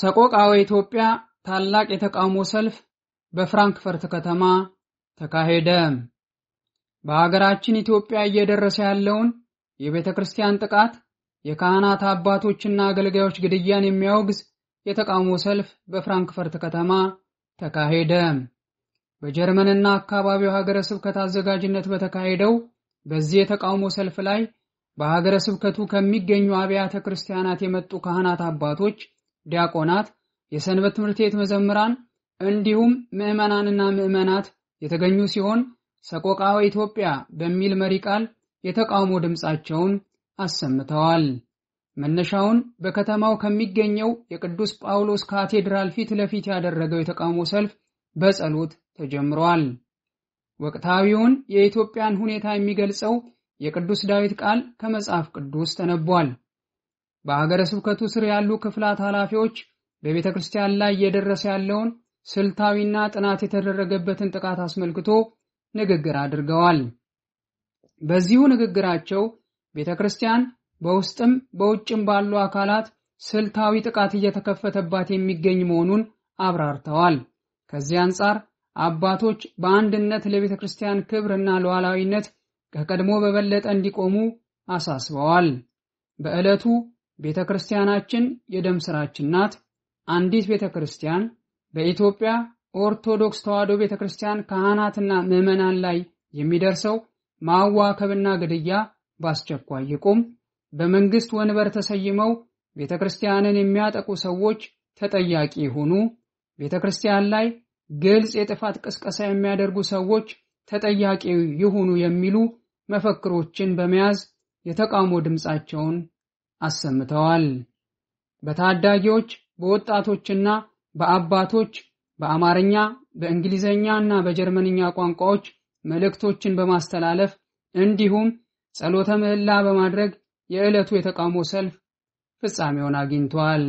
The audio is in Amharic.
ሰቆቃወ ኢትዮጵያ ታላቅ የተቃውሞ ሰልፍ በፍራንክፈርት ከተማ ተካሄደ። በሀገራችን ኢትዮጵያ እየደረሰ ያለውን የቤተ ክርስቲያን ጥቃት፣ የካህናት አባቶችና አገልጋዮች ግድያን የሚያወግዝ የተቃውሞ ሰልፍ በፍራንክፈርት ከተማ ተካሄደ። በጀርመንና አካባቢው ሀገረ ስብከት አዘጋጅነት በተካሄደው በዚህ የተቃውሞ ሰልፍ ላይ በሀገረ ስብከቱ ከሚገኙ አብያተ ክርስቲያናት የመጡ ካህናት አባቶች ዲያቆናት፣ የሰንበት ትምህርት ቤት መዘምራን እንዲሁም ምዕመናንና ምዕመናት የተገኙ ሲሆን ሰቆቃወ ኢትዮጵያ በሚል መሪ ቃል የተቃውሞ ድምፃቸውን አሰምተዋል። መነሻውን በከተማው ከሚገኘው የቅዱስ ጳውሎስ ካቴድራል ፊት ለፊት ያደረገው የተቃውሞ ሰልፍ በጸሎት ተጀምሯል። ወቅታዊውን የኢትዮጵያን ሁኔታ የሚገልጸው የቅዱስ ዳዊት ቃል ከመጽሐፍ ቅዱስ ተነቧል። በአገረ ስብከቱ ስር ያሉ ክፍላት ኃላፊዎች በቤተ ክርስቲያን ላይ እየደረሰ ያለውን ስልታዊና ጥናት የተደረገበትን ጥቃት አስመልክቶ ንግግር አድርገዋል። በዚሁ ንግግራቸው ቤተ ክርስቲያን በውስጥም በውጭም ባሉ አካላት ስልታዊ ጥቃት እየተከፈተባት የሚገኝ መሆኑን አብራርተዋል። ከዚህ አንጻር አባቶች በአንድነት ለቤተ ክርስቲያን ክብርና ሉዓላዊነት ከቀድሞ በበለጠ እንዲቆሙ አሳስበዋል። በዕለቱ ቤተ ክርስቲያናችን የደም ስራችን ናት። አንዲት ቤተ ክርስቲያን በኢትዮጵያ ኦርቶዶክስ ተዋሕዶ ቤተ ክርስቲያን ካህናትና ምዕመናን ላይ የሚደርሰው ማዋከብና ግድያ በአስቸኳይ ይቁም። በመንግስት ወንበር ተሰይመው ቤተ ክርስቲያንን የሚያጠቁ ሰዎች ተጠያቂ ይሁኑ። ቤተ ክርስቲያን ላይ ግልጽ የጥፋት ቅስቀሳ የሚያደርጉ ሰዎች ተጠያቂ ይሁኑ የሚሉ መፈክሮችን በመያዝ የተቃውሞ ድምፃቸውን አሰምተዋል። በታዳጊዎች በወጣቶችና በአባቶች በአማርኛ በእንግሊዝኛ እና በጀርመንኛ ቋንቋዎች መልእክቶችን በማስተላለፍ እንዲሁም ጸሎተ ምህላ በማድረግ የዕለቱ የተቃውሞ ሰልፍ ፍጻሜውን አግኝቷል።